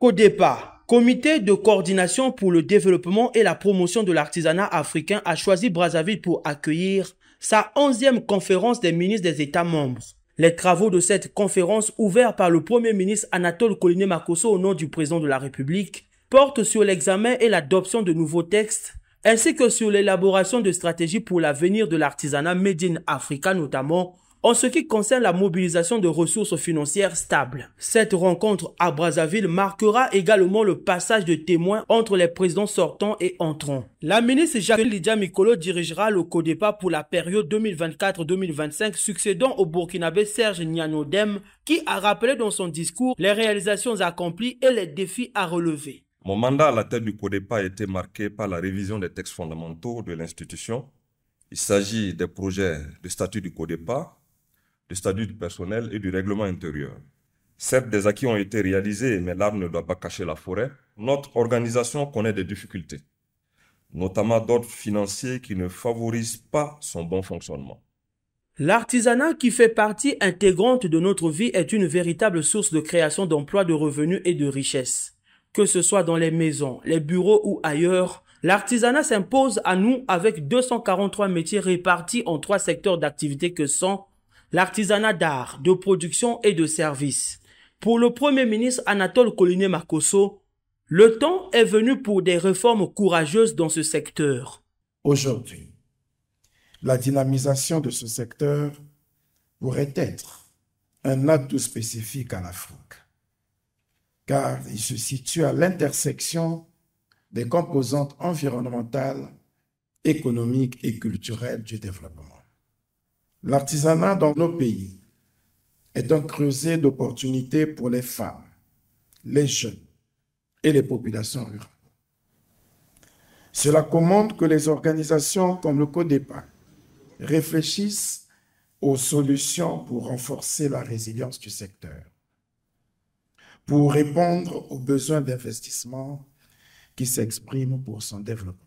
Au départ, Comité de coordination pour le développement et la promotion de l'artisanat africain a choisi Brazzaville pour accueillir sa 11e conférence des ministres des États membres. Les travaux de cette conférence, ouverts par le Premier ministre Anatole Coliné Makosso au nom du président de la République, portent sur l'examen et l'adoption de nouveaux textes, ainsi que sur l'élaboration de stratégies pour l'avenir de l'artisanat Made in Africa, notamment en ce qui concerne la mobilisation de ressources financières stables, cette rencontre à Brazzaville marquera également le passage de témoins entre les présidents sortants et entrants. La ministre Jacqueline Lydia Mikolo dirigera le CODEPA pour la période 2024-2025 succédant au Burkinabé Serge Nyanodem qui a rappelé dans son discours les réalisations accomplies et les défis à relever. Mon mandat à la tête du CODEPA a été marqué par la révision des textes fondamentaux de l'institution. Il s'agit des projets de statut du CODEPA, le statut du personnel et du règlement intérieur. Certes, des acquis ont été réalisés, mais l'arbre ne doit pas cacher la forêt. Notre organisation connaît des difficultés, notamment d'ordre financier qui ne favorisent pas son bon fonctionnement. L'artisanat qui fait partie intégrante de notre vie est une véritable source de création d'emplois, de revenus et de richesses. Que ce soit dans les maisons, les bureaux ou ailleurs, l'artisanat s'impose à nous avec 243 métiers répartis en trois secteurs d'activité que sont l'artisanat d'art, de production et de services. Pour le Premier ministre Anatole Collinet Makosso, le temps est venu pour des réformes courageuses dans ce secteur. Aujourd'hui, la dynamisation de ce secteur pourrait être un atout spécifique à l'Afrique, car il se situe à l'intersection des composantes environnementales, économiques et culturelles du développement. L'artisanat dans nos pays est un creuset d'opportunités pour les femmes, les jeunes et les populations rurales. Cela commande que les organisations comme le CODEPA réfléchissent aux solutions pour renforcer la résilience du secteur, pour répondre aux besoins d'investissement qui s'expriment pour son développement.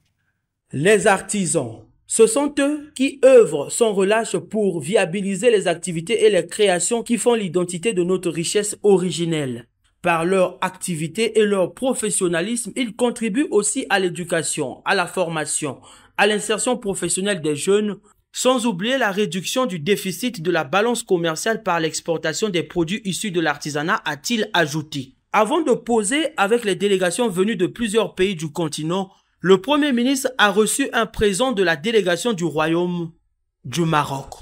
Les artisans ce sont eux qui œuvrent sans relâche pour viabiliser les activités et les créations qui font l'identité de notre richesse originelle. Par leur activité et leur professionnalisme, ils contribuent aussi à l'éducation, à la formation, à l'insertion professionnelle des jeunes, sans oublier la réduction du déficit de la balance commerciale par l'exportation des produits issus de l'artisanat, a-t-il ajouté. Avant de poser avec les délégations venues de plusieurs pays du continent, le Premier ministre a reçu un présent de la délégation du Royaume du Maroc.